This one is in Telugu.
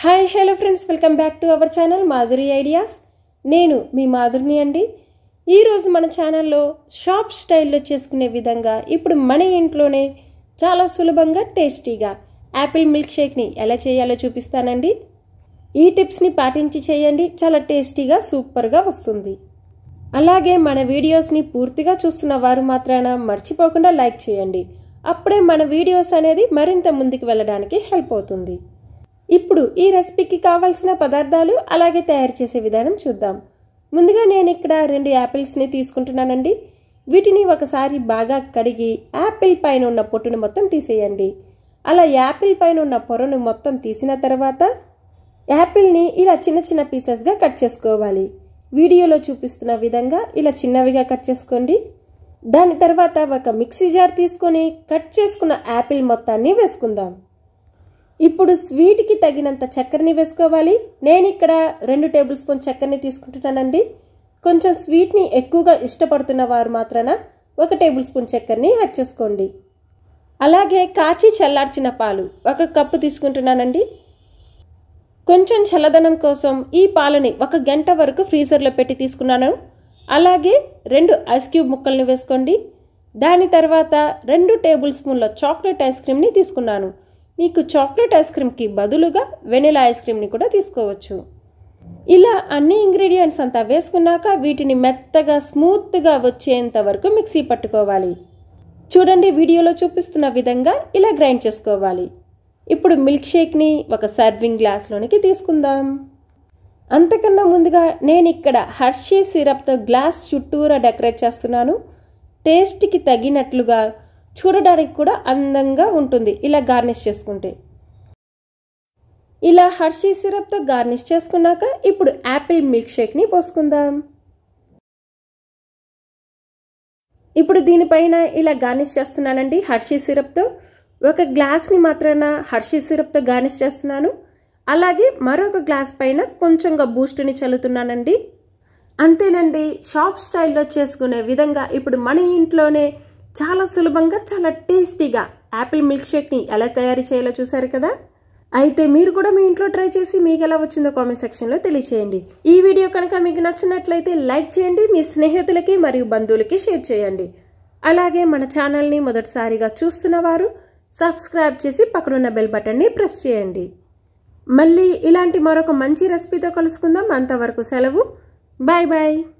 hi hello friends welcome back to our channel Madhuri ideas నేను మీ మాధురిని అండి ఈరోజు మన ఛానల్లో షాప్ స్టైల్లో చేసుకునే విధంగా ఇప్పుడు మన ఇంట్లోనే చాలా సులభంగా టేస్టీగా యాపిల్ మిల్క్ షేక్ని ఎలా చేయాలో చూపిస్తానండి ఈ టిప్స్ని పాటించి చేయండి చాలా టేస్టీగా సూపర్గా వస్తుంది అలాగే మన వీడియోస్ని పూర్తిగా చూస్తున్న వారు మాత్రాన మర్చిపోకుండా లైక్ చేయండి అప్పుడే మన వీడియోస్ అనేది మరింత ముందుకు వెళ్ళడానికి హెల్ప్ అవుతుంది ఇప్పుడు ఈ రెసిపీకి కావాల్సిన పదార్థాలు అలాగే తయారు చేసే విధానం చూద్దాం ముందుగా నేను ఇక్కడ రెండు యాపిల్స్ని తీసుకుంటున్నానండి వీటిని ఒకసారి బాగా కడిగి యాపిల్ పైన ఉన్న పొట్టును మొత్తం తీసేయండి అలా యాపిల్ పైన ఉన్న పొరను మొత్తం తీసిన తర్వాత యాపిల్ని ఇలా చిన్న చిన్న పీసెస్గా కట్ చేసుకోవాలి వీడియోలో చూపిస్తున్న విధంగా ఇలా చిన్నవిగా కట్ చేసుకోండి దాని తర్వాత ఒక మిక్సీ జార్ తీసుకొని కట్ చేసుకున్న యాపిల్ మొత్తాన్ని వేసుకుందాం ఇప్పుడు స్వీట్కి తగినంత చక్కెరని వేసుకోవాలి నేను ఇక్కడ రెండు టేబుల్ స్పూన్ చక్కెరని తీసుకుంటున్నానండి కొంచెం స్వీట్ని ఎక్కువగా ఇష్టపడుతున్న వారు మాత్రాన ఒక టేబుల్ స్పూన్ చక్కెరని యాడ్ చేసుకోండి అలాగే కాచి చల్లార్చిన పాలు ఒక కప్పు తీసుకుంటున్నానండి కొంచెం చల్లదనం కోసం ఈ పాలని ఒక గంట వరకు ఫ్రీజర్లో పెట్టి తీసుకున్నాను అలాగే రెండు ఐస్ క్యూబ్ ముక్కల్ని వేసుకోండి దాని తర్వాత రెండు టేబుల్ స్పూన్ల చాక్లెట్ ఐస్ క్రీమ్ని తీసుకున్నాను మీకు చాక్లెట్ ఐస్ క్రీమ్కి బదులుగా వెనిలా ఐస్ క్రీమ్ని కూడా తీసుకోవచ్చు ఇలా అన్ని ఇంగ్రీడియంట్స్ అంతా వేసుకున్నాక వీటిని మెత్తగా స్మూత్గా వచ్చేంత వరకు మిక్సీ పట్టుకోవాలి చూడండి వీడియోలో చూపిస్తున్న విధంగా ఇలా గ్రైండ్ చేసుకోవాలి ఇప్పుడు మిల్క్ షేక్ని ఒక సర్వింగ్ గ్లాస్లోనికి తీసుకుందాం అంతకన్నా ముందుగా నేను ఇక్కడ హర్షీ సిరప్తో గ్లాస్ చుట్టూరా డెకరేట్ చేస్తున్నాను టేస్ట్కి తగినట్లుగా చూడడానికి కూడా అందంగా ఉంటుంది ఇలా గార్నిష్ చేసుకుంటే ఇలా హర్షీ సిరప్తో గార్నిష్ చేసుకున్నాక ఇప్పుడు యాపిల్ మిల్క్ షేక్ని పోసుకుందాం ఇప్పుడు దీనిపైన ఇలా గార్నిష్ చేస్తున్నానండి హర్షీ సిరప్తో ఒక గ్లాస్ని మాత్రాన హర్షీ సిరప్తో గార్నిష్ చేస్తున్నాను అలాగే మరొక గ్లాస్ పైన కొంచెంగా బూస్ట్ని చల్లుతున్నానండి అంతేనండి షాప్ స్టైల్లో చేసుకునే విధంగా ఇప్పుడు మన ఇంట్లోనే చాలా సులభంగా చాలా టేస్టీగా యాపిల్ మిల్క్ షేక్ని ఎలా తయారు చేయాలో చూసారు కదా అయితే మీరు కూడా మీ ఇంట్లో ట్రై చేసి మీకు ఎలా వచ్చిందో కామెంట్ సెక్షన్లో తెలియచేయండి ఈ వీడియో కనుక మీకు నచ్చినట్లయితే లైక్ చేయండి మీ స్నేహితులకి మరియు బంధువులకి షేర్ చేయండి అలాగే మన ఛానల్ని మొదటిసారిగా చూస్తున్న వారు సబ్స్క్రైబ్ చేసి పక్కనున్న బెల్ బటన్ని ప్రెస్ చేయండి మళ్ళీ ఇలాంటి మరొక మంచి రెసిపీతో కలుసుకుందాం అంతవరకు సెలవు బాయ్ బాయ్